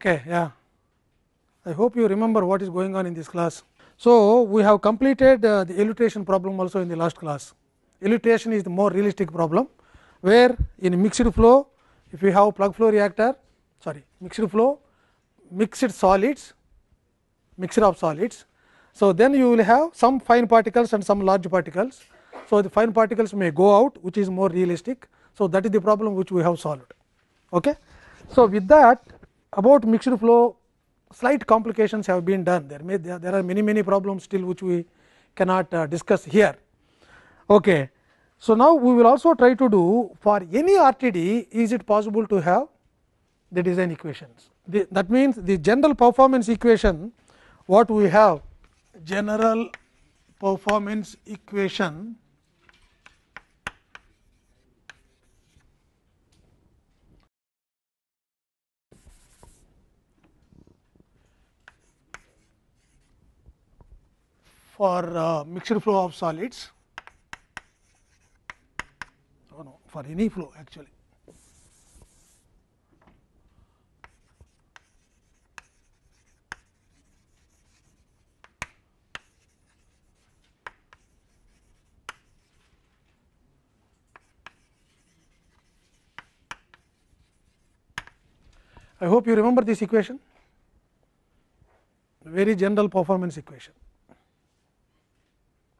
okay yeah i hope you remember what is going on in this class so we have completed uh, the illustration problem also in the last class illustration is the more realistic problem where in mixed flow if we have plug flow reactor sorry mixed flow mixed solids mixture of solids so then you will have some fine particles and some large particles so the fine particles may go out which is more realistic so that is the problem which we have solved okay so with that about mixed flow slight complications have been done there may there, are many many problems still which we cannot uh, discuss here okay so now we will also try to do for any rtd is it possible to have the design equations the, that means the general performance equation what we have general performance equation for uh, mixed flow of solids Or oh, no, for any flow actually. I hope you remember this equation very general performance equation.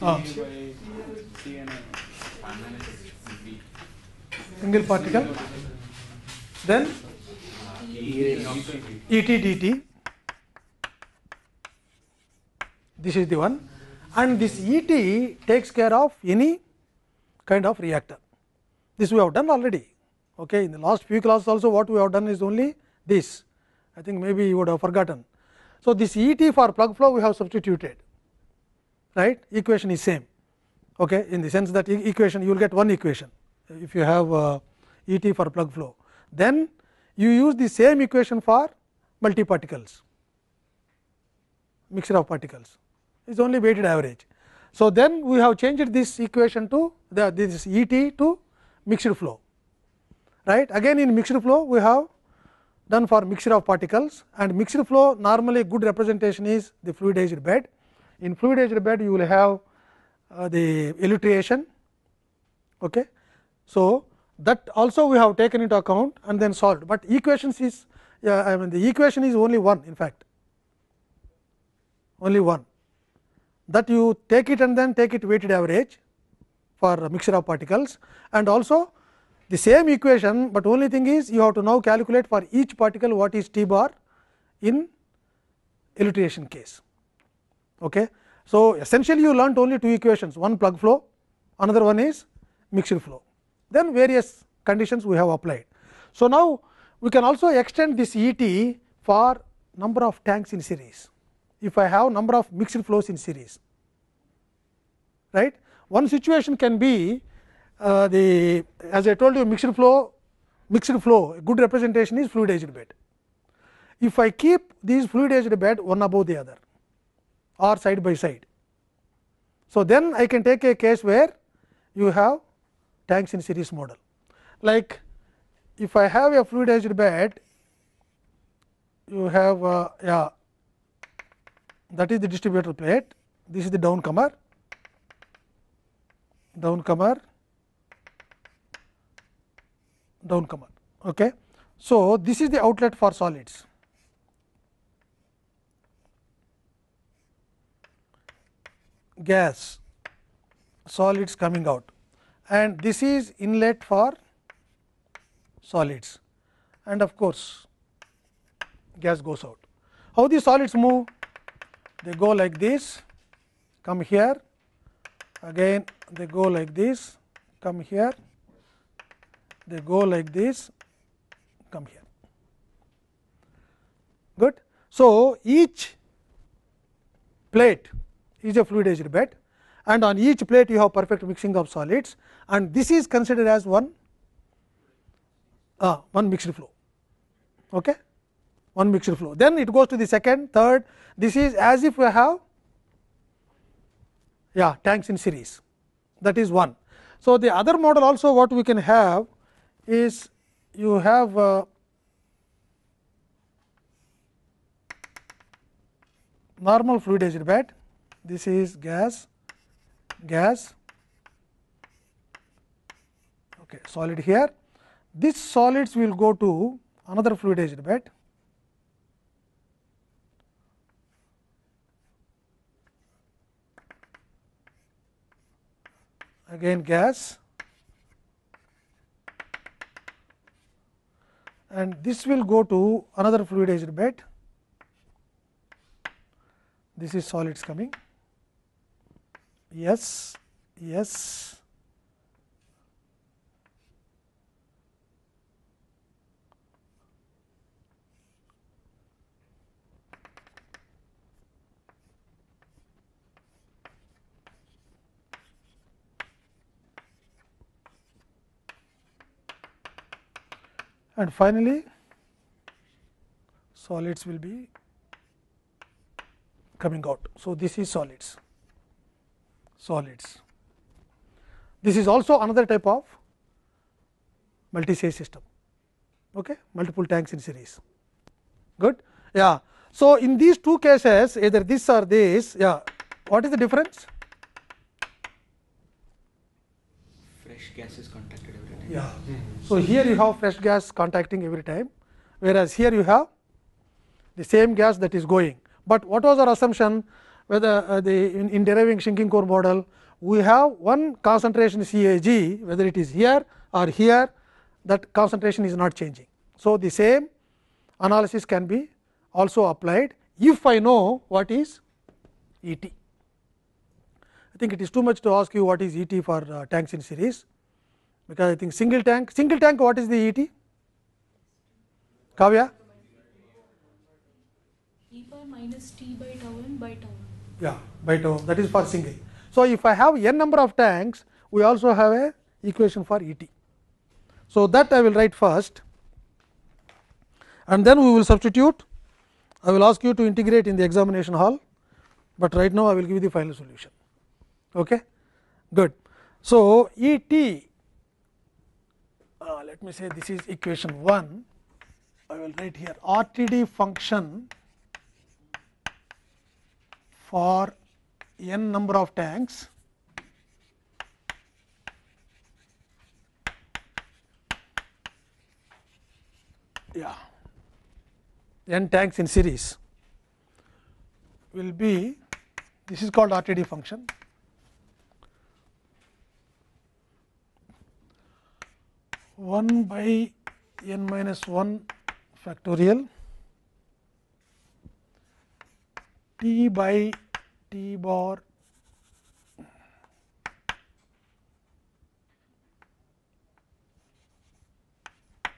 single particle then et dt this is the one and this et takes care of any kind of reactor this we have done already okay in the last few classes also what we have done is only this i think maybe you would have forgotten so this et for plug flow we have substituted right equation is same okay in the sense that e equation you will get one equation if you have uh, et for plug flow then you use the same equation for multi particles mixture of particles is only weighted average so then we have changed this equation to the this et to mixture flow right again in mixture flow we have done for mixture of particles and mixture flow normally good representation is the fluidized bed in fluid edged bed, you will have uh, the elutriation. Okay. So, that also we have taken into account and then solved, but equations is yeah, I mean the equation is only one in fact, only one that you take it and then take it weighted average for mixture of particles and also the same equation, but only thing is you have to now calculate for each particle what is t bar in elutriation case. Okay. So, essentially you learnt only two equations one plug flow another one is mixture flow then various conditions we have applied. So, now we can also extend this E t for number of tanks in series if I have number of mixed flows in series right. One situation can be uh, the as I told you mixed flow mixed flow good representation is fluid bed. If I keep these fluid bed one above the other or side by side. So, then I can take a case where you have tanks in series model. Like if I have a fluidized bed, you have a, yeah, that is the distributor plate, this is the downcomer, downcomer, downcomer. Okay. So, this is the outlet for solids. gas solids coming out and this is inlet for solids and of course, gas goes out. How the solids move? They go like this, come here, again they go like this, come here, they go like this, come here. Good. So, each plate is a fluidized bed and on each plate you have perfect mixing of solids and this is considered as one uh, one mixed flow okay one mixed flow then it goes to the second third this is as if we have yeah tanks in series that is one so the other model also what we can have is you have uh, normal fluidized bed this is gas, gas, okay, solid here. This solids will go to another fluidized bed. again gas and this will go to another fluidized bed. This is solids coming yes, yes. and finally, solids will be coming out. So, this is solids solids. This is also another type of multi-stage system, okay? multiple tanks in series. Good? Yeah. So, in these two cases, either this or this, yeah. what is the difference? Fresh gas is contacted every time. Yeah. So, here you have fresh gas contacting every time, whereas here you have the same gas that is going. But what was our assumption? whether uh, the in, in deriving shrinking core model, we have one concentration CAG, whether it is here or here, that concentration is not changing. So, the same analysis can be also applied if I know what is E t. I think it is too much to ask you what is E t for uh, tanks in series, because I think single tank, single tank what is the E t? Kavya? E by minus t by tau n by tau yeah Bitow that is for single. So, if I have n number of tanks we also have a equation for E t. So, that I will write first and then we will substitute I will ask you to integrate in the examination hall, but right now I will give you the final solution. Okay? Good. So, E t uh, let me say this is equation 1, I will write here RTD function for n number of tanks yeah n tanks in series will be this is called RTD function one by n minus 1 factorial T by T bar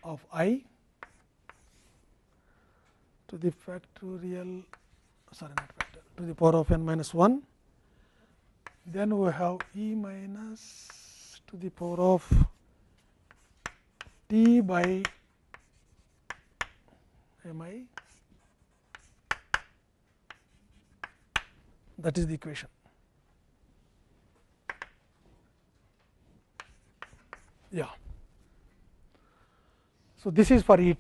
of i to the factorial sorry not factor to the power of n minus 1 then we have e minus to the power of t by m i that is the equation. Yeah. So, this is for ET.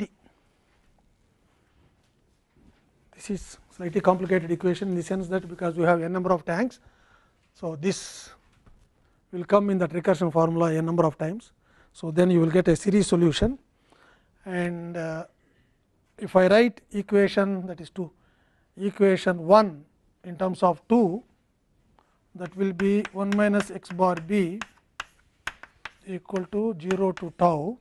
This is slightly complicated equation in the sense that because we have n number of tanks. So, this will come in that recursion formula n number of times. So, then you will get a series solution and uh, if I write equation that is 2 equation 1 in terms of 2 that will be 1 minus x bar b equal to 0 to tau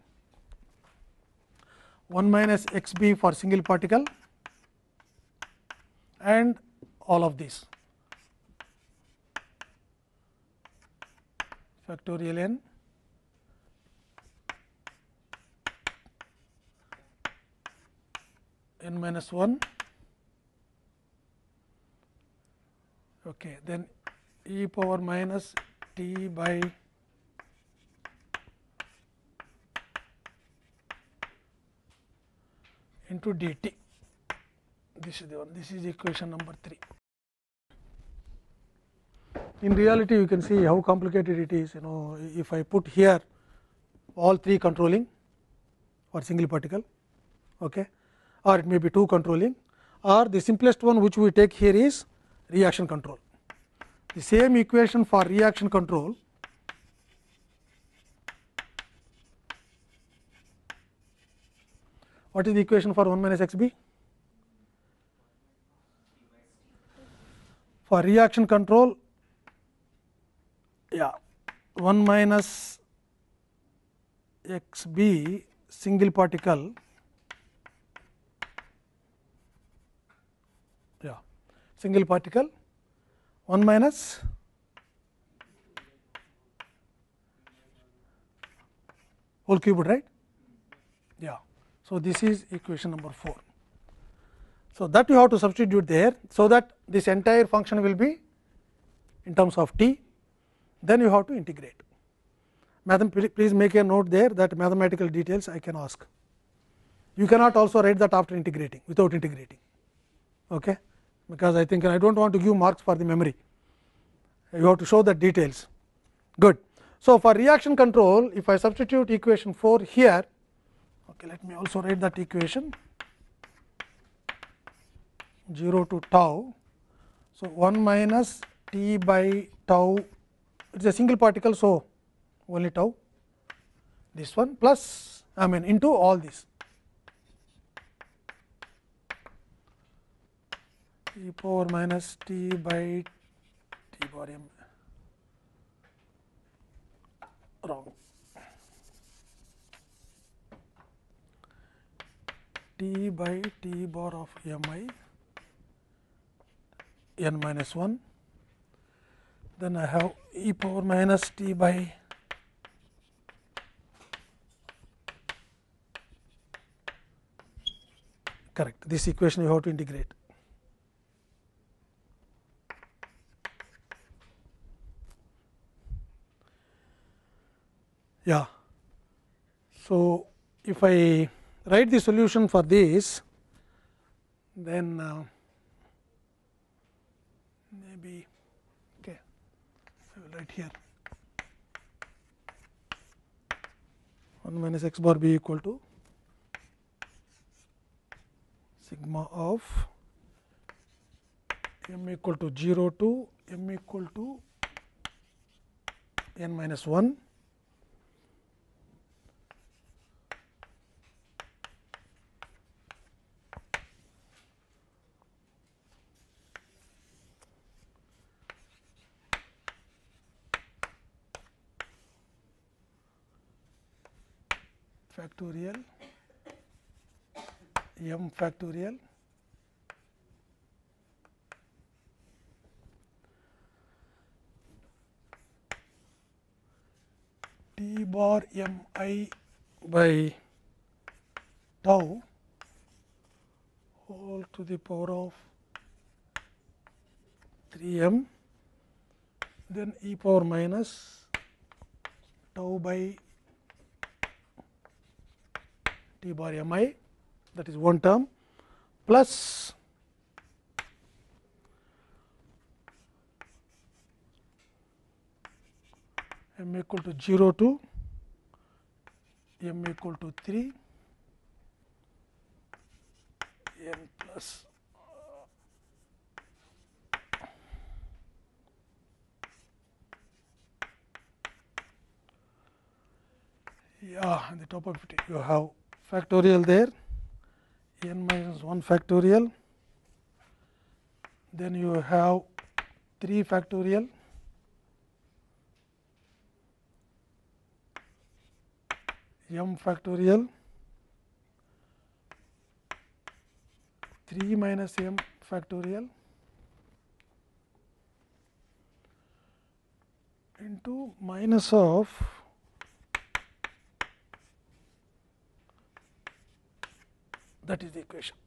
1 minus x b for single particle and all of these factorial n n minus 1 okay. then e power minus t by into dt this is the one this is equation number 3 in reality you can see how complicated it is you know if I put here all three controlling or single particle okay or it may be two controlling or the simplest one which we take here is reaction control. The same equation for reaction control what is the equation for 1 minus x b? For reaction control, yeah, 1 minus x b single particle single particle 1 minus whole cube, right yeah so this is equation number 4 so that you have to substitute there so that this entire function will be in terms of t then you have to integrate Madam, please make a note there that mathematical details i can ask you cannot also write that after integrating without integrating okay because I think I do not want to give marks for the memory. You have to show the details. Good. So, for reaction control, if I substitute equation 4 here, okay, let me also write that equation 0 to tau. So, 1 minus t by tau, it is a single particle, so only tau, this one plus I mean into all this. t power minus t by t power m wrong t by t bar of m i n minus 1 then I have e power minus t by correct this equation you have to integrate yeah. So, if I write the solution for this, then uh, maybe okay, I will write here 1 minus x bar b equal to sigma of m equal to 0 to m equal to n minus 1 factorial m factorial t bar m i by tau all to the power of 3 m then e power minus tau by t bar m i that is one term plus m equal to 0 to m equal to 3 m plus yeah, on the top of it you have factorial there n minus 1 factorial then you have 3 factorial m factorial 3 minus m factorial into minus of that is the equation.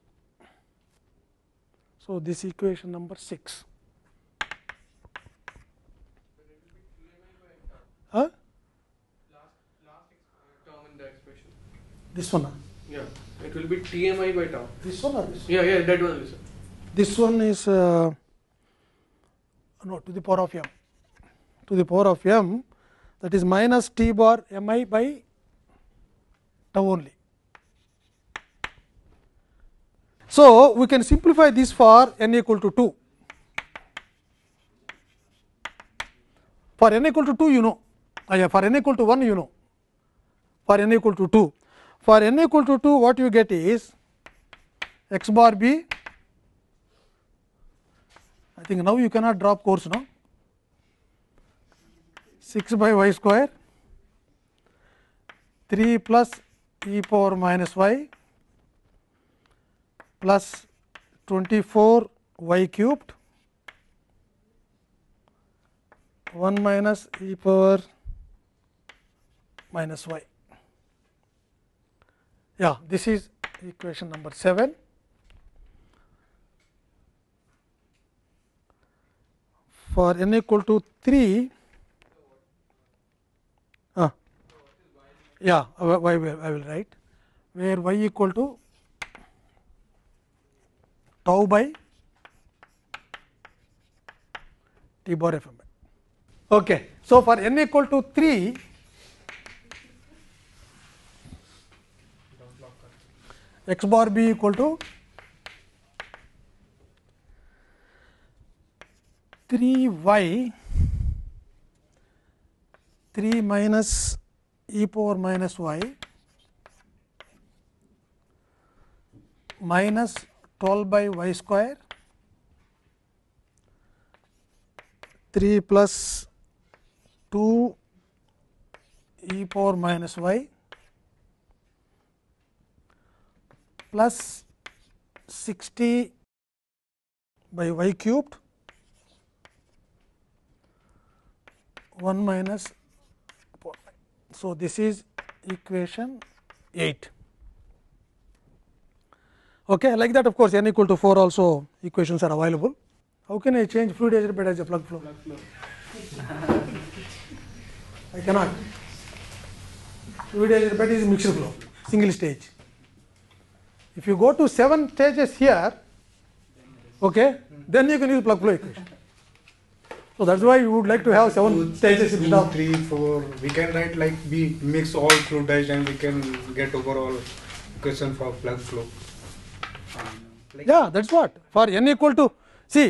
So, this equation number 6. Huh? Last uh, term in the expression. This one? Huh? Yeah, it will be TMI by tau. This one or this one? Yeah, yeah, that one This one is uh, no to the power of m. To the power of m, that is minus t bar mi by tau only. So, we can simplify this for n equal to 2. For n equal to 2 you know, uh, yeah, for n equal to 1 you know, for n equal to 2. For n equal to 2 what you get is x bar b, I think now you cannot drop course now, 6 by y square 3 plus e power minus y plus 24 y cubed 1 minus e power minus y. Yeah, this is equation number 7. For n equal to 3, uh, yeah, I will write where y equal to tau by t bar f m by. Okay. So, for n equal to 3, x bar b equal to 3 y 3 minus e power minus y minus 12 by y square 3 plus 2 e power minus y plus 60 by y cubed 1 minus So, this is equation 8. Okay, like that of course, n equal to 4 also equations are available. How can I change fluid bed as a plug flow? Plug flow. I cannot. Fluid agent bed is mixed flow, single stage. If you go to 7 stages here, okay, then you can use plug flow equation. So that's why you would like to have seven two, stages instead of three, four. We can write like we mix all fluidized and we can get overall equation for plug flow yeah, that is what for n equal to see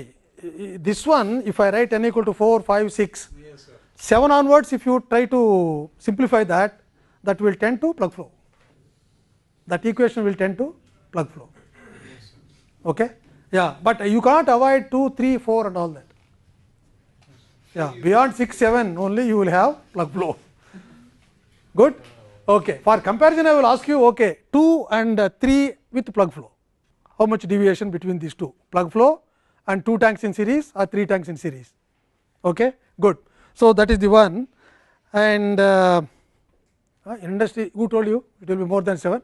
this one if I write n equal to 4, 5, 6, yes, 7 onwards if you try to simplify that, that will tend to plug flow. That equation will tend to plug flow. Yes, okay? Yeah, but you can't avoid 2, 3, 4 and all that. Yeah, beyond 6, 7 only you will have plug flow. Good? Okay. For comparison, I will ask you okay, 2 and 3 with plug flow. how much deviation between these two plug flow and two tanks in series or three tanks in series. Okay, good. So, that is the one and uh, uh, industry who told you it will be more than 7?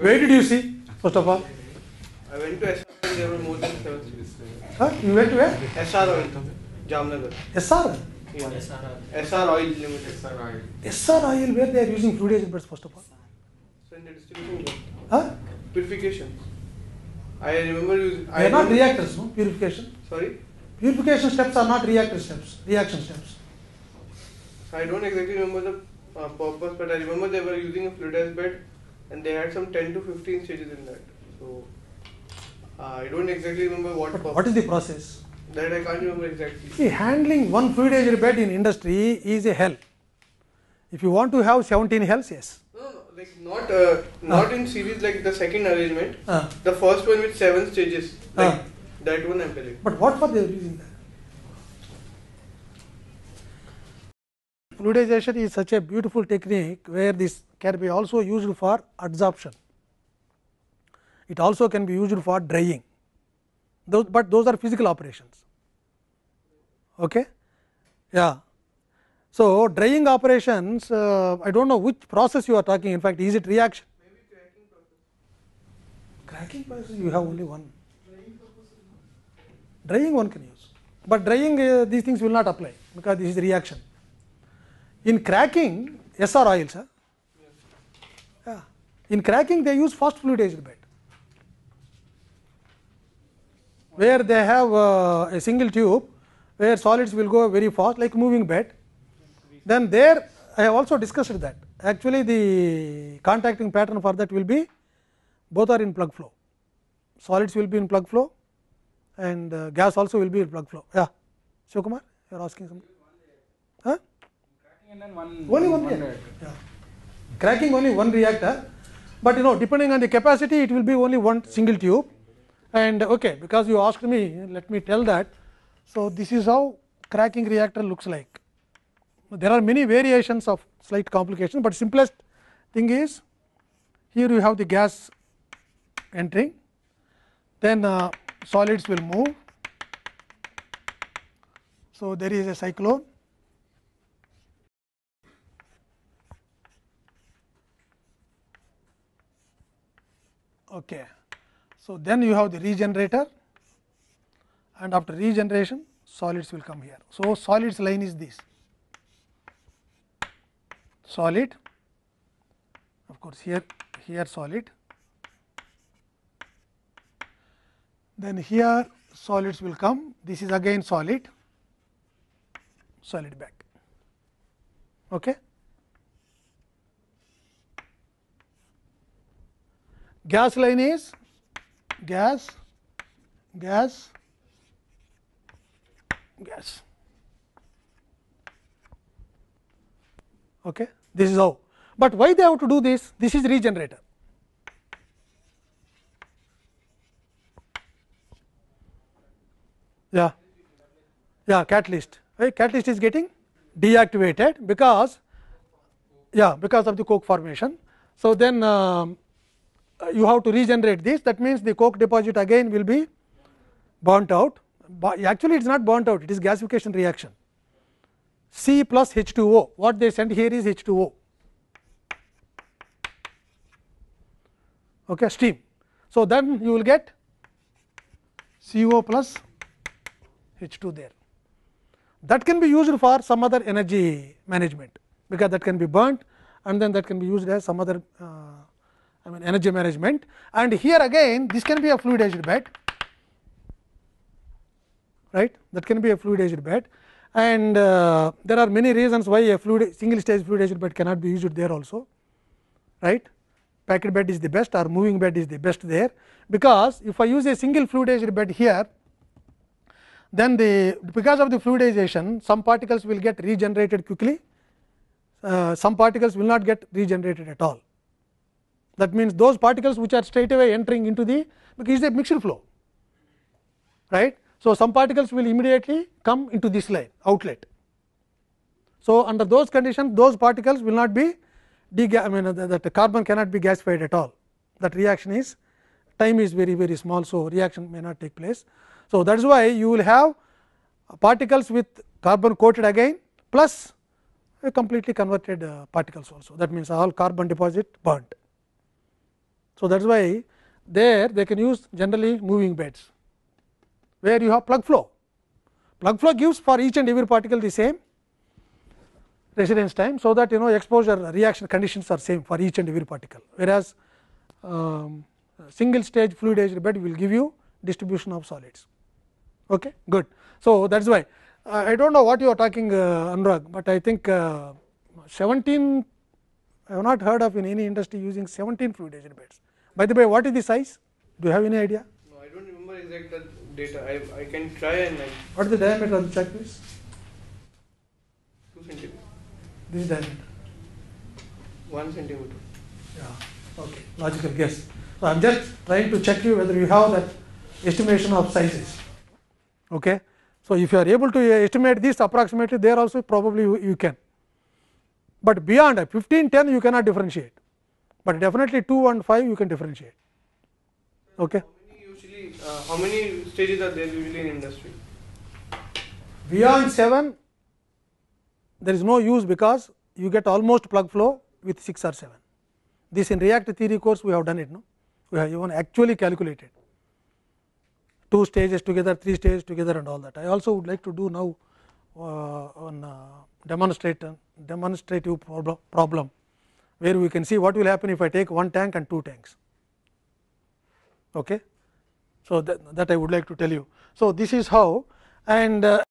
Where did you see first of all? I went to SR there were more than 7 series. Huh? You went to where? SR oil, Jamnagar. SR? Yes. SR, oil limited. SR oil. SR oil where they are using fluidization first of all? So, in the distribution. Huh? Purification. I remember you. They are not reactors, no? Purification. Sorry? Purification steps are not reactor steps, reaction steps. I don't exactly remember the uh, purpose, but I remember they were using a fluidized bed and they had some 10 to 15 stages in that. So uh, I don't exactly remember what but purpose. What is the process? That I can't remember exactly. See, handling one fluidized bed in industry is a hell. If you want to have 17 hells, yes like not uh, not uh. in series like the second arrangement. Uh. The first one with seven stages. Ah. Like that one I'm telling. But what for they are using that? Fluidization is such a beautiful technique where this can be also used for adsorption. It also can be used for drying, those, but those are physical operations. Okay? Yeah. So, drying operations, uh, I do not know which process you are talking, in fact, is it reaction? Cracking process, you have only one. Drying one can use, but drying uh, these things will not apply because this is reaction. In cracking, SR oils, huh? yeah. in cracking they use fast fluidized bed, where they have uh, a single tube where solids will go very fast like moving bed then there I have also discussed that actually the contacting pattern for that will be both are in plug flow solids will be in plug flow and uh, gas also will be in plug flow yeah Shivakumar you are asking something huh? one, only one, one reactor yeah. cracking only one reactor but you know depending on the capacity it will be only one single tube and okay because you asked me let me tell that so this is how cracking reactor looks like There are many variations of slight complication, but simplest thing is here you have the gas entering, then uh, solids will move. So, there is a cyclone okay. So, then you have the regenerator and after regeneration solids will come here. So, solids line is this solid of course, here here solid then here solids will come this is again solid solid back okay gas line is gas gas gas Okay. This is how, but why they have to do this? This is regenerator. Yeah, yeah, catalyst. Right? Catalyst is getting deactivated because, yeah, because of the coke formation. So, then um, uh, you have to regenerate this. That means the coke deposit again will be burnt out. actually, it is not burnt out. It is gasification reaction. C plus H2O. What they send here is H2O, okay, steam. So, then you will get CO plus H2 there. That can be used for some other energy management, because that can be burnt and then that can be used as some other uh, I mean energy management. And here again this can be a fluidized bed, right? That can be a fluidized bed and uh, there are many reasons why a fluid single stage fluidized bed cannot be used there also right Packet bed is the best or moving bed is the best there because if I use a single fluidized bed here then the because of the fluidization some particles will get regenerated quickly uh, some particles will not get regenerated at all that means those particles which are straight away entering into the because it is a mixture flow right so, some particles will immediately come into this line outlet. So, under those conditions those particles will not be I mean that carbon cannot be gasified at all that reaction is time is very very small. So, reaction may not take place. So, that is why you will have particles with carbon coated again plus completely converted uh, particles also that means, all carbon deposit burnt. So, that is why there they can use generally moving beds where you have plug flow. Plug flow gives for each and every particle the same residence time. So, that you know exposure reaction conditions are same for each and every particle, whereas, um, single stage fluidized bed will give you distribution of solids. Okay, good. So, that is why uh, I do not know what you are talking uh, Anurag, but I think uh, 17 I have not heard of in any industry using 17 fluidized beds. By the way, what is the size? Do you have any idea? No, I do not remember exactly data. I, I can try and I What is the diameter of the track please? 2 centimeter. This diameter? 1 centimeter. Yeah, okay, logical guess. So I'm just trying to check you whether you have that estimation of sizes. Okay. So, if you are able to uh, estimate this approximately there also probably you, you can, but beyond 15, 10 you cannot differentiate, but definitely 2 and 5 you can differentiate. Okay uh, how many stages are there usually in industry? Beyond 7, there is no use because you get almost plug flow with 6 or 7. This in reactor theory course we have done it, no? we have even actually calculated 2 stages together, 3 stages together and all that. I also would like to do now uh, on uh, demonstrate, uh, demonstrative prob problem where we can see what will happen if I take one tank and two tanks. Okay. So, that, that I would like to tell you. So, this is how and uh,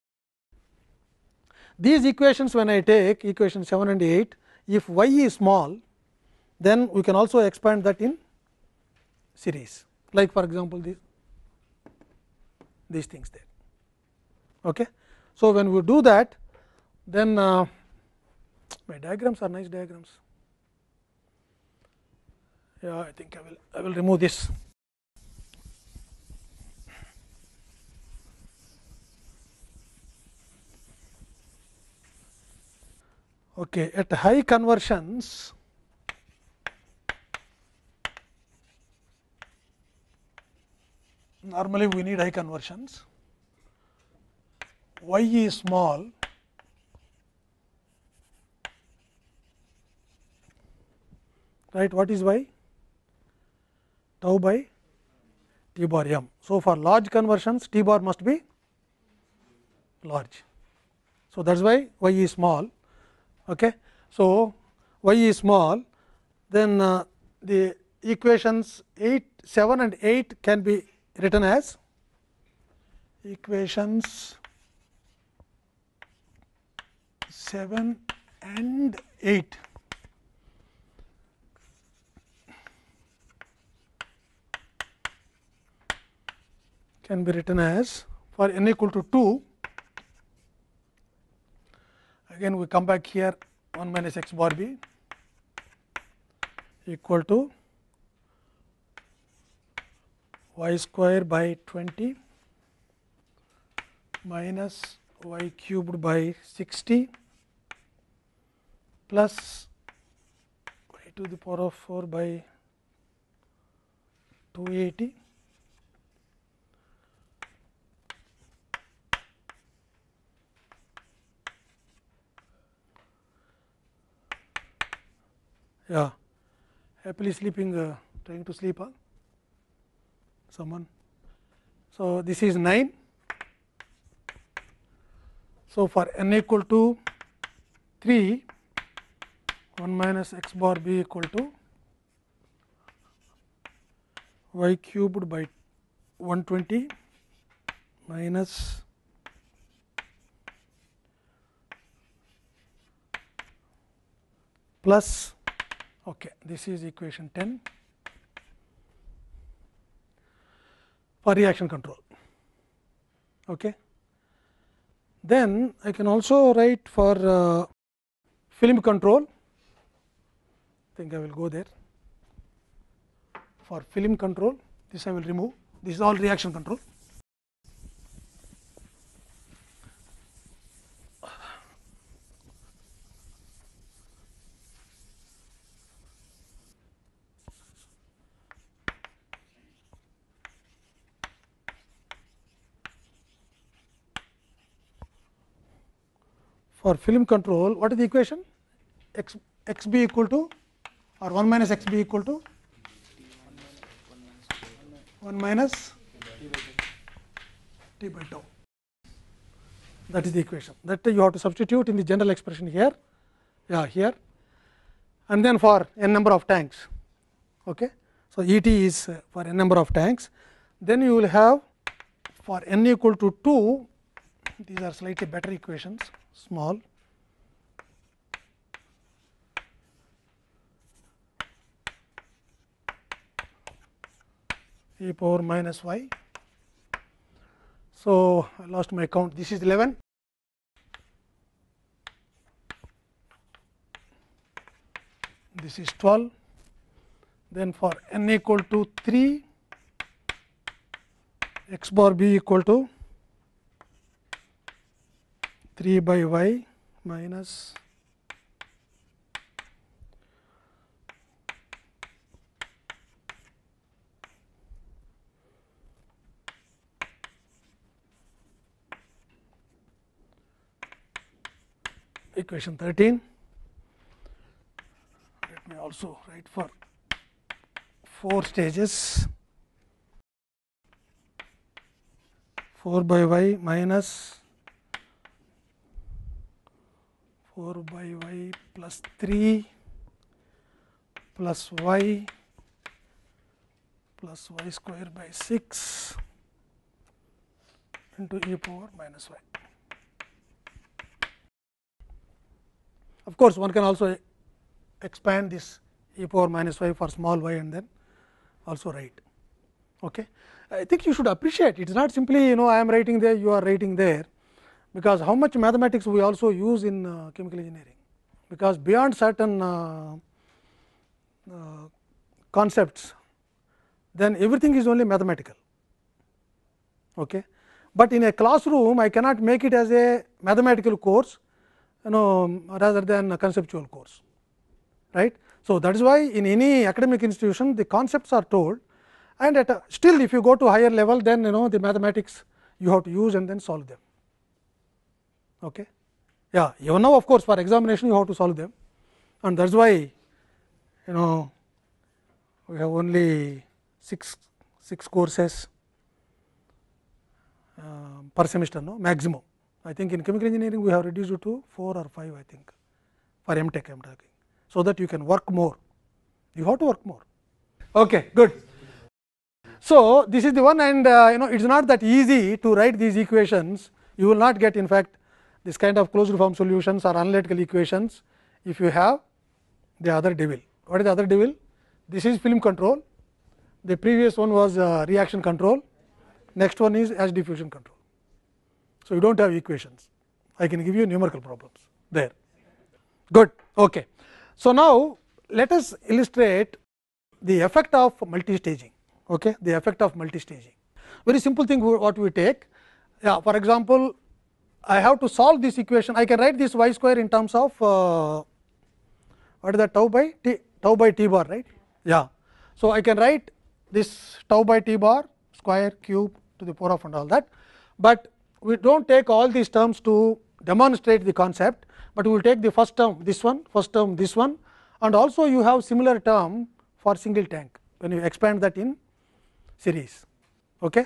these equations when I take equation 7 and 8, if y is small, then we can also expand that in series like for example, these, these things there. Okay. So, when we do that then uh, my diagrams are nice diagrams. Yeah, I think I will I will remove this. Okay, at high conversions, normally we need high conversions, y is small, right? What is y? Tau by t bar m. So, for large conversions, t bar must be large. So, that is why y is small. Okay. So, y is small then uh, the equations 8, 7 and 8 can be written as equations 7 and 8. can be written as for n equal to 2 again we come back here 1 minus x bar b equal to y square by 20 minus y cubed by 60 plus y to the power of 4 by 280 yeah happily sleeping uh, trying to sleep huh? someone so this is 9 so for n equal to 3 1 minus x bar b equal to y cubed by 120 minus plus Okay, this is equation 10 for reaction control. Okay. Then I can also write for uh, film control, I think I will go there for film control, this I will remove, this is all reaction control. for film control, what is the equation? X, x b equal to or 1 minus x b equal to 1 minus t by tau. That is the equation that you have to substitute in the general expression here, yeah, here, and then for n number of tanks. Okay. So, E t is uh, for n number of tanks, then you will have for n equal to 2, these are slightly better equations small e power minus y. So, I lost my count this is 11. this is 12 then for n equal to 3 x bar b equal to 3 by y minus equation 13. Let me also write for four stages 4 by y minus 4 by y plus 3 plus y plus y square by 6 into e power minus y. Of course, one can also expand this e power minus y for small y and then also write. Okay. I think you should appreciate it is not simply you know I am writing there you are writing there because how much mathematics we also use in uh, chemical engineering, because beyond certain uh, uh, concepts, then everything is only mathematical. Okay. But in a classroom, I cannot make it as a mathematical course, you know, rather than a conceptual course, right. So, that is why in any academic institution, the concepts are told and at a, still if you go to higher level, then you know the mathematics you have to use and then solve them. Okay. Yeah, even now of course, for examination you have to solve them and that is why you know we have only 6, 6 courses uh, per semester no maximum. I think in chemical engineering we have reduced it to 4 or 5 I think for MTech, Tech I am talking. So, that you can work more, you have to work more. Okay, good. So, this is the one and uh, you know it is not that easy to write these equations, you will not get in fact this kind of closed form solutions are analytical equations. If you have the other devil, what is the other devil? This is film control, the previous one was uh, reaction control, next one is edge diffusion control. So, you do not have equations, I can give you numerical problems there. Good. Okay. So, now let us illustrate the effect of multistaging, okay? the effect of multistaging. Very simple thing what we take, yeah, for example, I have to solve this equation. I can write this y square in terms of uh, what is that tau by t tau by t bar, right? Yeah. So, I can write this tau by t bar square cube to the power of and all that, but we do not take all these terms to demonstrate the concept, but we will take the first term this one, first term this one and also you have similar term for single tank when you expand that in series. Okay?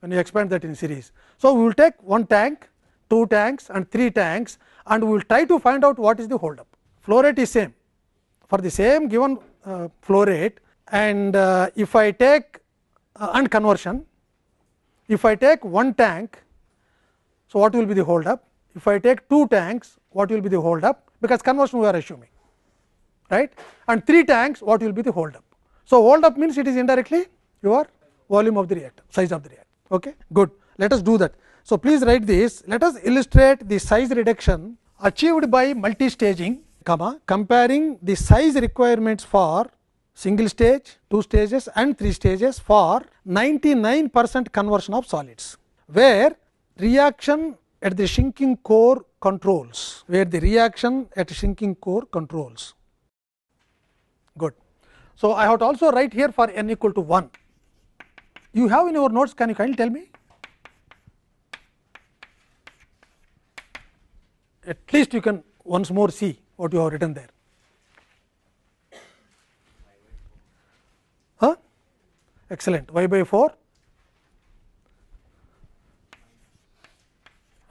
when you expand that in series. So, we will take one tank, two tanks and three tanks and we will try to find out what is the hold up. Flow rate is same for the same given uh, flow rate and uh, if I take uh, and conversion, if I take one tank, so what will be the hold up? If I take two tanks, what will be the hold up? Because conversion we are assuming, right? And three tanks, what will be the hold up? So, hold up means it is indirectly your volume of the reactor, size of the reactor. Okay? Good. Let us do that. So, please write this. Let us illustrate the size reduction achieved by multi-staging, comma, comparing the size requirements for single stage, two stages and three stages for 99 percent conversion of solids, where reaction at the shrinking core controls, where the reaction at shrinking core controls. Good. So, I have to also write here for n equal to 1 you have in your notes can you kindly tell me at least you can once more see what you have written there huh excellent y by 4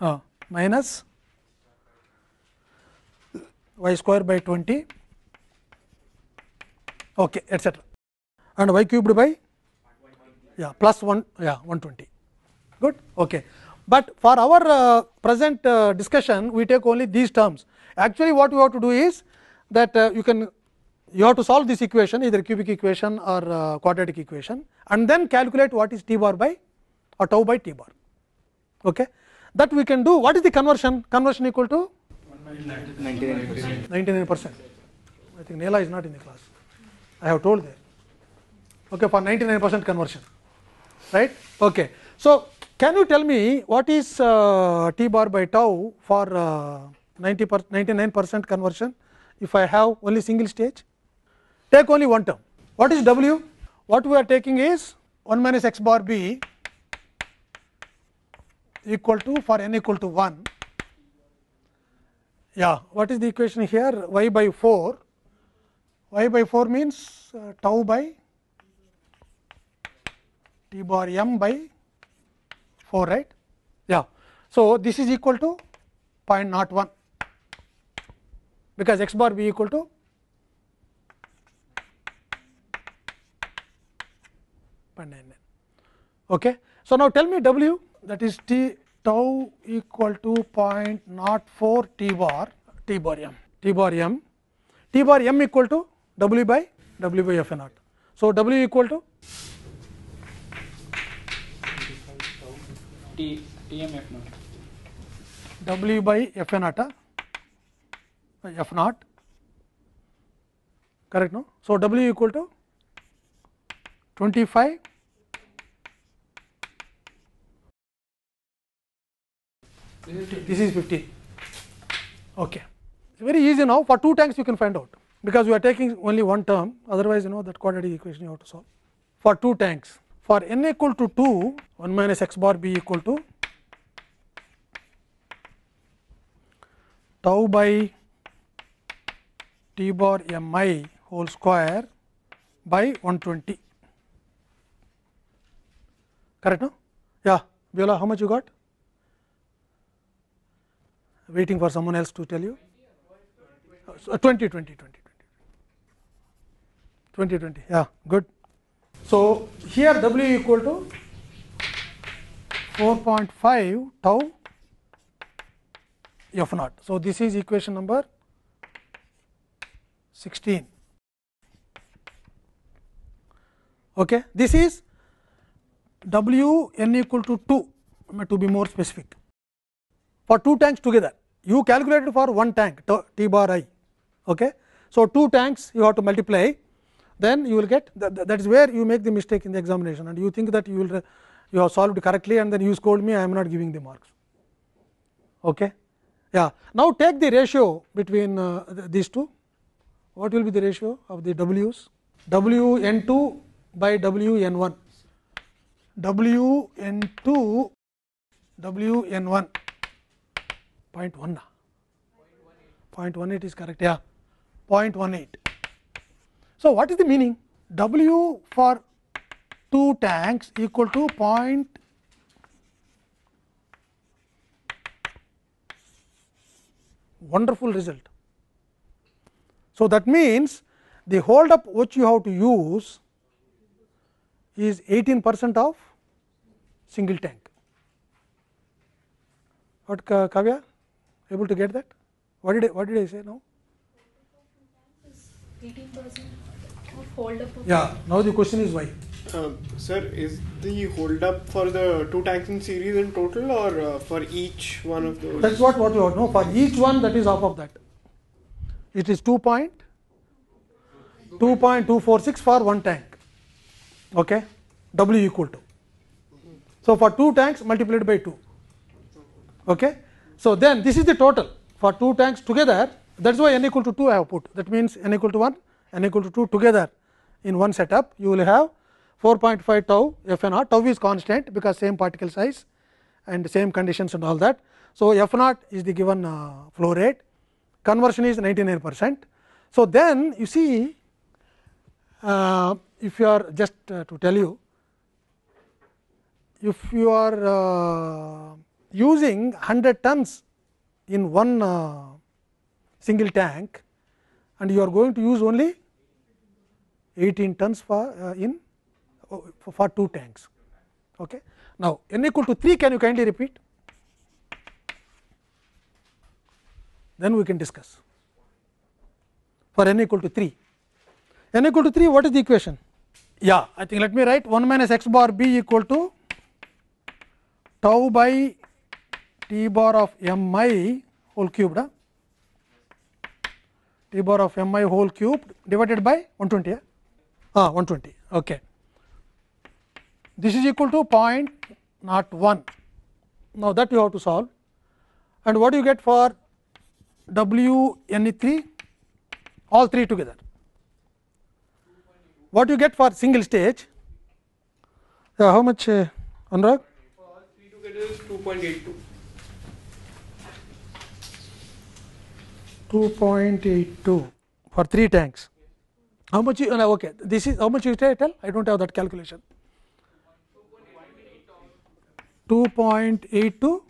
uh, minus y square by 20 okay etc and y cubed by yeah plus 1 yeah 120 good okay but for our uh, present uh, discussion we take only these terms actually what we have to do is that uh, you can you have to solve this equation either cubic equation or uh, quadratic equation and then calculate what is t bar by or tau by t bar okay that we can do what is the conversion conversion equal to 99 percent i think neela is not in the class i have told there okay for 99 percent conversion right. Okay. So, can you tell me what is uh, T bar by tau for uh, 90 per 99 percent conversion if I have only single stage? Take only one term. What is W? What we are taking is 1 minus x bar b equal to for n equal to 1. Yeah, what is the equation here? y by 4. y by 4 means uh, tau by t bar m by 4 right yeah so this is equal to 0.01 because x bar b equal to okay so now tell me w that is t tau equal to 0.04 t bar t bar m t bar m t bar m equal to w by w by f naught so w equal to TMF naught. W by F naught, F naught. Correct, no? So, W equal to 25 this is fifty okay it's very easy now for two tanks you can find out because we are taking only one term otherwise you know that quadratic equation you have to solve for two tanks for n equal to 2 1 minus x bar b equal to tau by t bar m i whole square by 120. Correct, no? Yeah, Viola, how much you got? Waiting for someone else to tell you. 20, 20, 20, 20, 20, 20, yeah, good. So here W equal to 4.5 tau f naught. So this is equation number 16. Okay, this is W n equal to 2 to be more specific. For two tanks together, you calculated for one tank T bar i. Okay, so two tanks you have to multiply then you will get that, that is where you make the mistake in the examination and you think that you will you have solved correctly and then you scold me I am not giving the marks. Okay. Yeah. Now, take the ratio between uh, these two. What will be the ratio of the W's? W n 2 by W n 1. W n 2 W n 1 0.1. 0.18 is correct. Yeah. 0.18. So, what is the meaning? W for two tanks equal to 0.1 wonderful result. So, that means the hold up which you have to use is 18 percent of single tank. What Kavya able to get that? What did I, what did I say now? 18 percent hold up? Yeah. Now the question is why. Uh, sir, is the hold up for the two tanks in series in total or uh, for each one of those? That's what what we want. No, for each one that is half of that. It is two point two point two four six for one tank. Okay, W equal to. So for two tanks multiplied by two. Okay, so then this is the total for two tanks together. That's why n equal to two I have put. That means n equal to one, n equal to two together in one setup, you will have 4.5 tau f naught. Tau is constant because same particle size and same conditions and all that. So, f naught is the given uh, flow rate, conversion is 99 percent. So, then you see uh, if you are just uh, to tell you, if you are uh, using 100 tons in one uh, single tank and you are going to use only 18 tons for uh, in oh, for two tanks. Okay. Now, n equal to 3 can you kindly repeat? Then we can discuss for n equal to 3. n equal to 3 what is the equation? Yeah, I think let me write 1 minus x bar b equal to tau by t bar of m i whole cubed. Huh? t bar of m i whole cubed divided by 120. Yeah? ah 120 okay this is equal to 0.01 now that you have to solve and what do you get for w n e 3 all three together what you get for single stage yeah, uh, how much uh, anurag for all three together is 2.82 2.82 for three tanks how much you okay, this is how much you say tell? I do not have that calculation. 2.82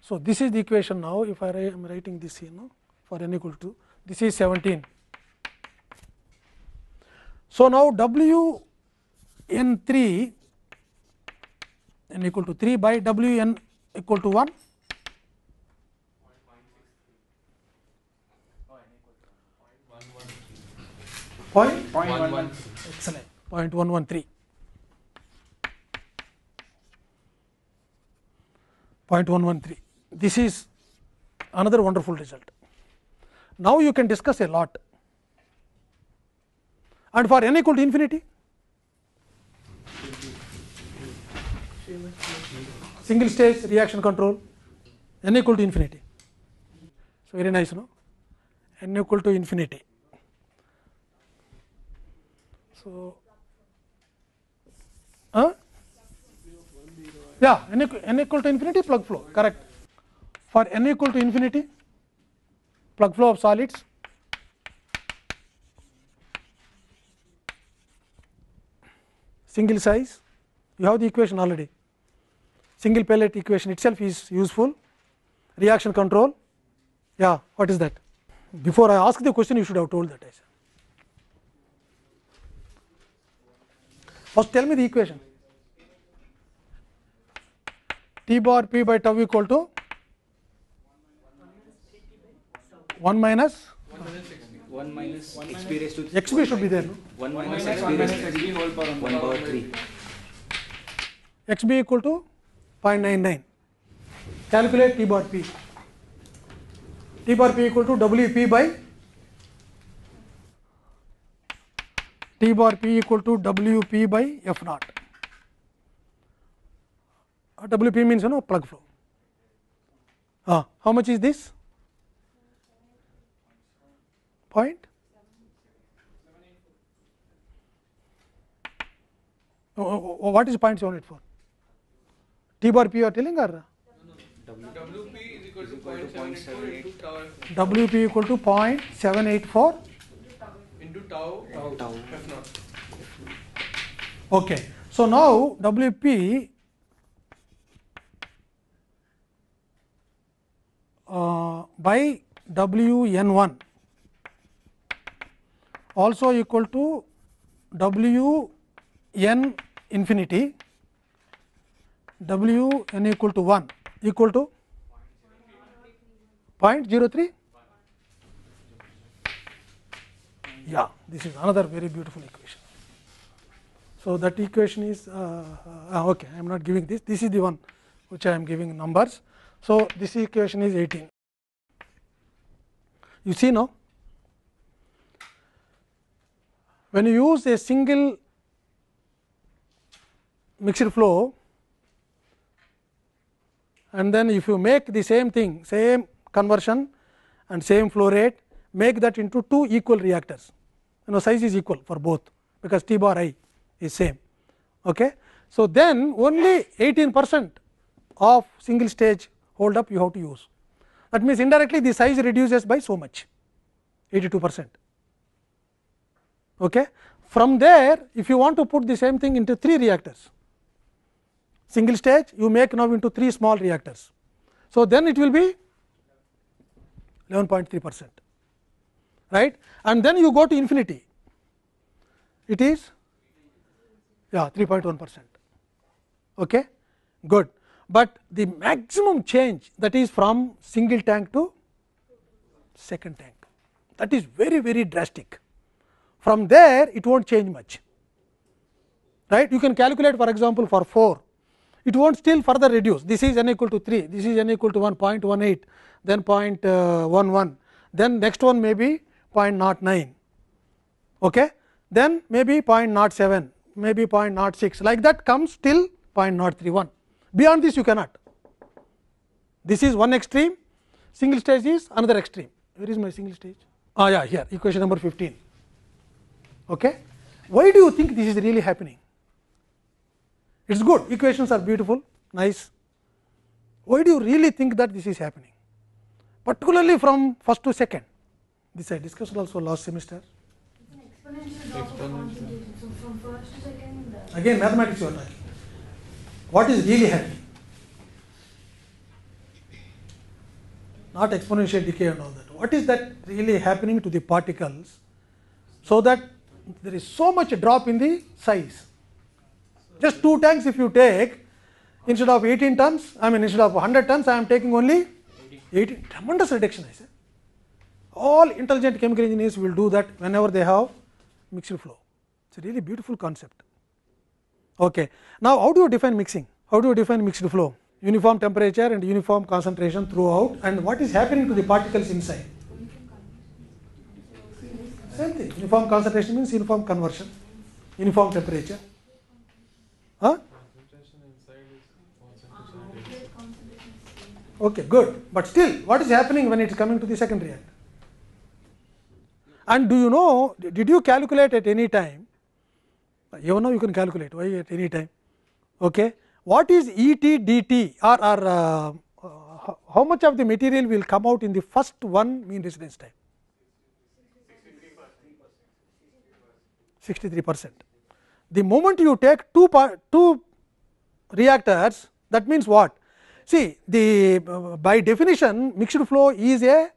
So, this is the equation now if I am writing this here no, for n equal to this is 17. So, now W n 3 n equal to 3 by W n equal to 1 Point? one, one. Point one one three. Point one one three. This is another wonderful result. Now you can discuss a lot. And for n equal to infinity, single stage reaction control n equal to infinity. So, very nice, no? n equal to infinity. So, huh? yeah, n, n equal to infinity plug flow, correct. For n equal to infinity, plug flow of solids. single size you have the equation already single pellet equation itself is useful reaction control yeah what is that before i ask the question you should have told that i said First tell me the equation t bar p by tau equal to 1 minus 1 minus x p raised to 3. x p should be there. 1 minus x p raised to 3 whole power 1 power 3. x p equal to 0.99. Calculate t bar p. t bar p equal to w p by T bar P equal to W P by F naught. W P means you know plug flow. Ah, how much is this? Point. Oh, oh, oh, what is point seven eight four? T bar P you are telling or? P is equal to point seven eight four. W P equal to point seven eight four. tau, tau, tau. F naught. Okay. So, now WP uh, by Wn1 also equal to W n infinity W n equal to 1 equal to 0.03 yeah This is another very beautiful equation. So, that equation is uh, uh, uh, okay. I am not giving this, this is the one which I am giving numbers. So, this equation is 18. You see now, when you use a single mixed flow and then if you make the same thing, same conversion and same flow rate, make that into two equal reactors you know size is equal for both because t bar i is same. Okay. So, then only 18 percent of single stage hold up you have to use. That means, indirectly the size reduces by so much 82 percent. Okay. From there if you want to put the same thing into 3 reactors, single stage you make now into 3 small reactors. So, then it will be 11.3 percent right and then you go to infinity it is yeah 3.1 percent okay good but the maximum change that is from single tank to second tank that is very very drastic from there it won't change much right you can calculate for example for 4 it won't still further reduce this is n equal to 3 this is n equal to 1.18 then uh, 0.11 then next one may be 0.09 okay then maybe 0.07 maybe 0.06 like that comes till 0.031 beyond this you cannot this is one extreme single stage is another extreme where is my single stage ah yeah here equation number 15 okay why do you think this is really happening it's good equations are beautiful nice why do you really think that this is happening particularly from first to second this I discussed also last semester. Again, mathematics you are talking. What is really happening? Not exponential decay and all that. What is that really happening to the particles so that there is so much drop in the size? Just two tanks if you take, instead of 18 tons, I mean instead of 100 tons, I am taking only 18. Tremendous reduction, I said. All intelligent chemical engineers will do that whenever they have mixed flow. It is a really beautiful concept. Okay. Now, how do you define mixing? How do you define mixed flow? Uniform temperature and uniform concentration throughout and what is happening to the particles inside? Same thing. Uniform concentration means uniform conversion, uniform temperature. Huh? Okay, good. But still, what is happening when it is coming to the second reactor? And do you know, did you calculate at any time? Even now you can calculate, why at any time? Okay. What is E t d t or, or uh, uh, how much of the material will come out in the first one mean residence time? 63 percent. The moment you take two, two reactors, that means what? See, the uh, by definition mixed flow is a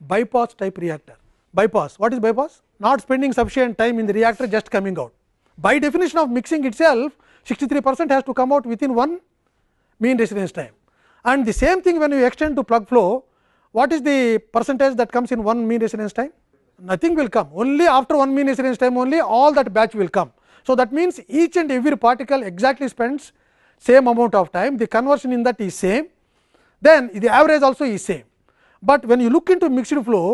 bypass type reactor bypass. What is bypass? Not spending sufficient time in the reactor just coming out. By definition of mixing itself 63 percent has to come out within one mean residence time and the same thing when you extend to plug flow what is the percentage that comes in one mean residence time? Nothing will come only after one mean residence time only all that batch will come. So, that means each and every particle exactly spends same amount of time the conversion in that is same then the average also is same. But when you look into mixed flow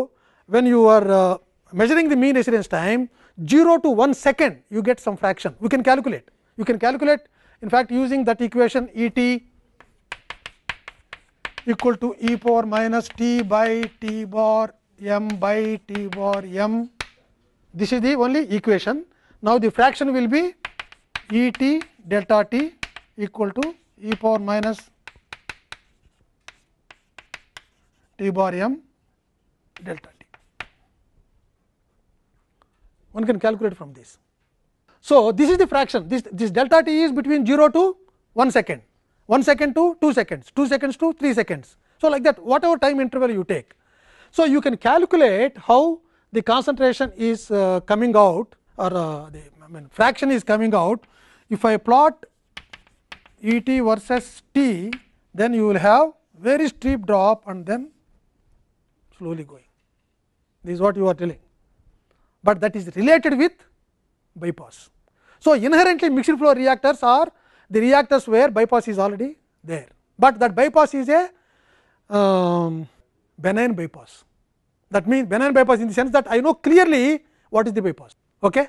when you are uh, measuring the mean residence time 0 to 1 second you get some fraction we can calculate you can calculate in fact using that equation E t equal to e power minus t by t bar m by t bar m this is the only equation now the fraction will be E t delta t equal to e power minus t bar m delta t one can calculate from this. So, this is the fraction this, this delta t is between 0 to 1 second, 1 second to 2 seconds, 2 seconds to 3 seconds. So, like that whatever time interval you take. So, you can calculate how the concentration is uh, coming out or uh, the I mean fraction is coming out. If I plot E t versus t, then you will have very steep drop and then slowly going. This is what you are telling but that is related with bypass. So, inherently mixed flow reactors are the reactors where bypass is already there, but that bypass is a um, benign bypass. That means, benign bypass in the sense that I know clearly what is the bypass. Okay?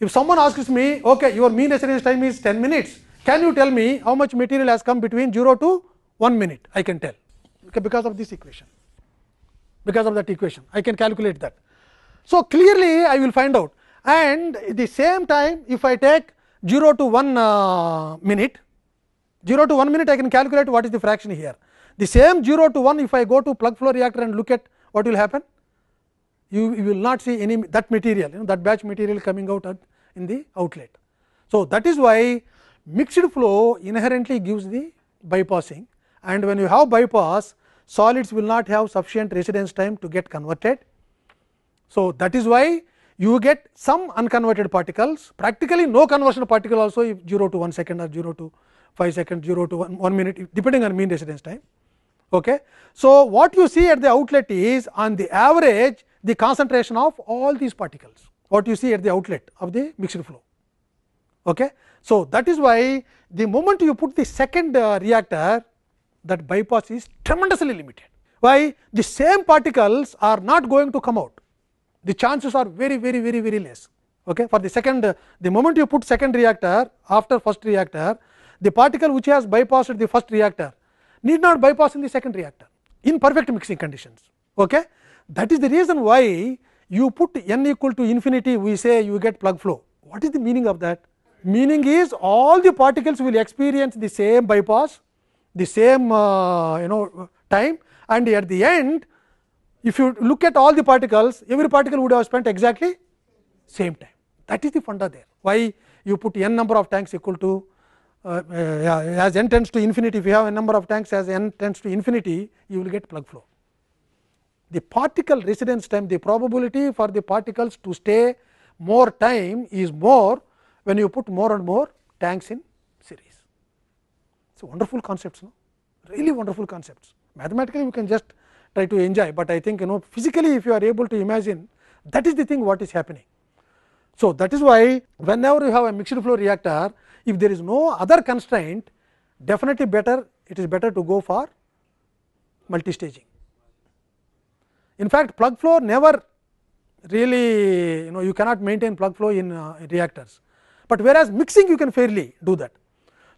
If someone asks me, okay, your mean residence time is 10 minutes, can you tell me how much material has come between 0 to 1 minute? I can tell okay, because of this equation, because of that equation, I can calculate that. So, clearly I will find out and the same time if I take 0 to 1 uh, minute, 0 to 1 minute I can calculate what is the fraction here. The same 0 to 1 if I go to plug flow reactor and look at what will happen, you, you will not see any that material you know that batch material coming out at, in the outlet. So, that is why mixed flow inherently gives the bypassing and when you have bypass solids will not have sufficient residence time to get converted so, that is why you get some unconverted particles practically no conversion particle also if 0 to 1 second or 0 to 5 second 0 to 1, 1 minute depending on mean residence time. Okay. So, what you see at the outlet is on the average the concentration of all these particles what you see at the outlet of the mixed flow. Okay. So, that is why the moment you put the second uh, reactor that bypass is tremendously limited. Why the same particles are not going to come out the chances are very, very, very, very less. Okay. For the second, the moment you put second reactor after first reactor, the particle which has bypassed the first reactor need not bypass in the second reactor in perfect mixing conditions. Okay. That is the reason why you put n equal to infinity, we say you get plug flow. What is the meaning of that? Meaning is all the particles will experience the same bypass, the same uh, you know time and at the end if you look at all the particles, every particle would have spent exactly same time. That is the funda there. Why you put n number of tanks equal to uh, uh, as n tends to infinity, if you have a number of tanks as n tends to infinity, you will get plug flow. The particle residence time, the probability for the particles to stay more time is more when you put more and more tanks in series. So, wonderful concepts, no? really wonderful concepts. Mathematically, you can just try to enjoy, but I think you know physically if you are able to imagine that is the thing what is happening. So, that is why whenever you have a mixed flow reactor, if there is no other constraint definitely better it is better to go for multistaging. In fact, plug flow never really you know you cannot maintain plug flow in uh, reactors, but whereas mixing you can fairly do that.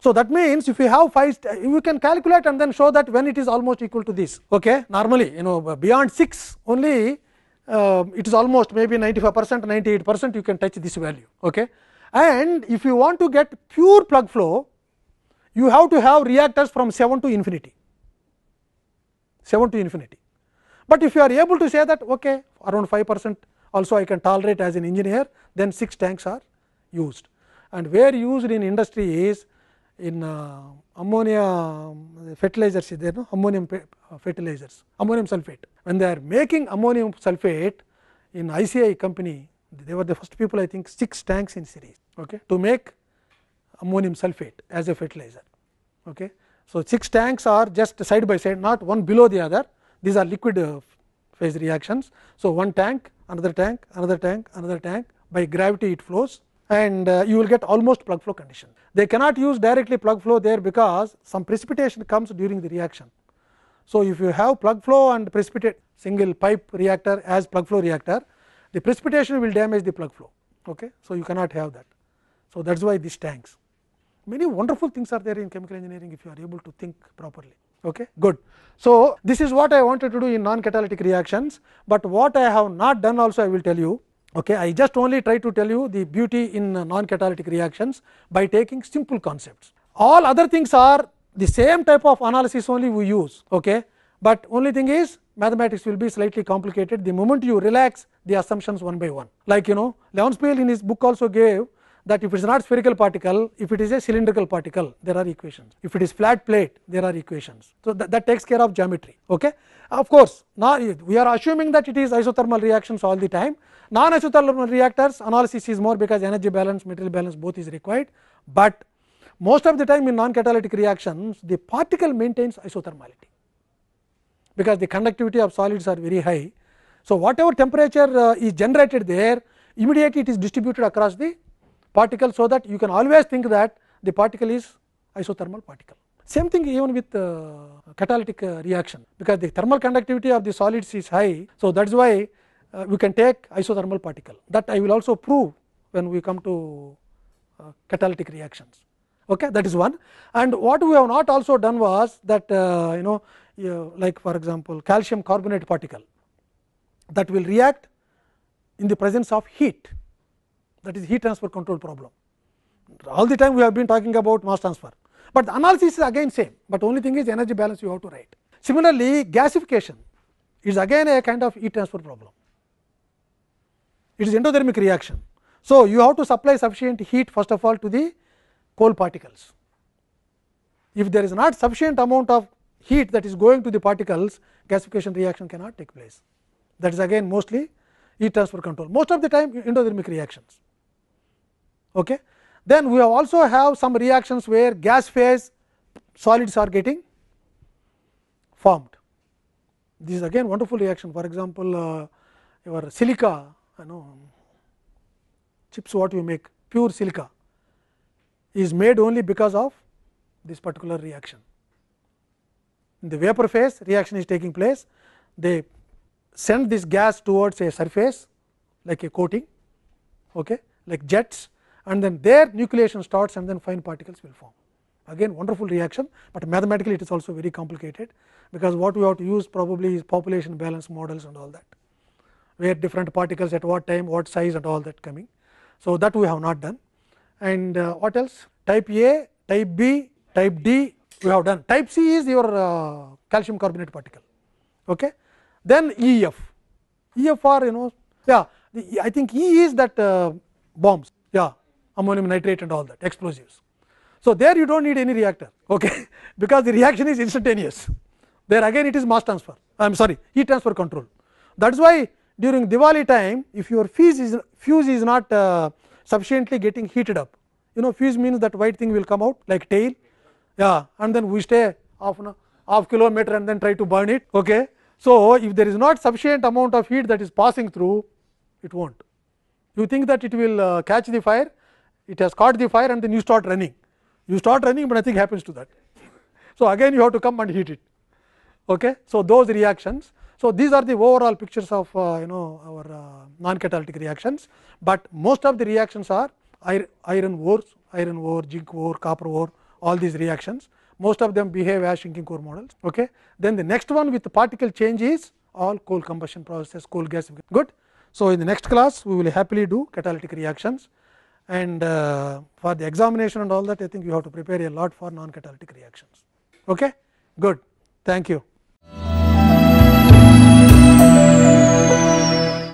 So, that means, if you have 5 you can calculate and then show that when it is almost equal to this. Okay? Normally you know beyond 6 only uh, it is almost maybe 95 percent 98 percent you can touch this value. Okay? And if you want to get pure plug flow you have to have reactors from 7 to infinity 7 to infinity. But if you are able to say that okay around 5 percent also I can tolerate as an engineer then 6 tanks are used and where used in industry is in ammonia fertilizers is there no ammonium fertilizers ammonium sulfate when they are making ammonium sulfate in ICI company they were the first people I think 6 tanks in series okay, to make ammonium sulfate as a fertilizer. Okay. So, 6 tanks are just side by side not one below the other these are liquid uh, phase reactions. So, one tank another tank another tank another tank by gravity it flows and uh, you will get almost plug flow condition. They cannot use directly plug flow there because some precipitation comes during the reaction. So, if you have plug flow and precipitate single pipe reactor as plug flow reactor, the precipitation will damage the plug flow. Okay? So, you cannot have that. So, that is why these tanks. Many wonderful things are there in chemical engineering if you are able to think properly. Okay? Good. So, this is what I wanted to do in non catalytic reactions, but what I have not done also I will tell you. Okay, I just only try to tell you the beauty in non-catalytic reactions by taking simple concepts. All other things are the same type of analysis only we use, okay? but only thing is mathematics will be slightly complicated the moment you relax the assumptions one by one. Like you know Leon Spiel in his book also gave that if it is not spherical particle, if it is a cylindrical particle, there are equations. If it is flat plate, there are equations. So, that, that takes care of geometry. Okay? Of course, now we are assuming that it is isothermal reactions all the time. Non-isothermal reactors analysis is more because energy balance, material balance both is required, but most of the time in non-catalytic reactions, the particle maintains isothermality, because the conductivity of solids are very high. So, whatever temperature uh, is generated there, immediately it is distributed across the particle so that you can always think that the particle is isothermal particle. Same thing even with uh, catalytic uh, reaction because the thermal conductivity of the solids is high. So, that is why uh, we can take isothermal particle that I will also prove when we come to uh, catalytic reactions. Okay, that is one. And what we have not also done was that uh, you know you, like for example, calcium carbonate particle that will react in the presence of heat that is heat transfer control problem. All the time we have been talking about mass transfer, but the analysis is again same, but only thing is energy balance you have to write. Similarly, gasification is again a kind of heat transfer problem. It is endothermic reaction. So, you have to supply sufficient heat first of all to the coal particles. If there is not sufficient amount of heat that is going to the particles, gasification reaction cannot take place. That is again mostly heat transfer control, most of the time endothermic reactions. Okay. Then we also have some reactions where gas phase solids are getting formed. This is again wonderful reaction for example, uh, your silica you know chips what you make pure silica is made only because of this particular reaction. In the vapor phase reaction is taking place, they send this gas towards a surface like a coating, okay, like jets and then their nucleation starts and then fine particles will form. Again wonderful reaction, but mathematically it is also very complicated, because what we have to use probably is population balance models and all that, where different particles at what time, what size and all that coming. So, that we have not done and uh, what else type A, type B, type D we have done. Type C is your uh, calcium carbonate particle. Okay. Then E F, E F are you know yeah I think E is that uh, bombs yeah ammonium nitrate and all that explosives. So, there you do not need any reactor okay, because the reaction is instantaneous. There again it is mass transfer, I am sorry heat transfer control. That is why during Diwali time if your fuse is, fuse is not uh, sufficiently getting heated up, you know fuse means that white thing will come out like tail yeah, and then we stay half, half kilometer and then try to burn it. Okay. So, if there is not sufficient amount of heat that is passing through, it won't. You think that it will uh, catch the fire, it has caught the fire and then you start running. You start running, but nothing happens to that. So, again you have to come and heat it. Okay? So, those reactions. So, these are the overall pictures of uh, you know our uh, non-catalytic reactions, but most of the reactions are iron ores, iron ore, zinc ore, copper ore, all these reactions. Most of them behave as shrinking core models. Okay? Then the next one with the particle change is all coal combustion processes, coal gas. Good. So, in the next class, we will happily do catalytic reactions and uh, for the examination and all that I think you have to prepare a lot for non catalytic reactions. Okay? Good. Thank you.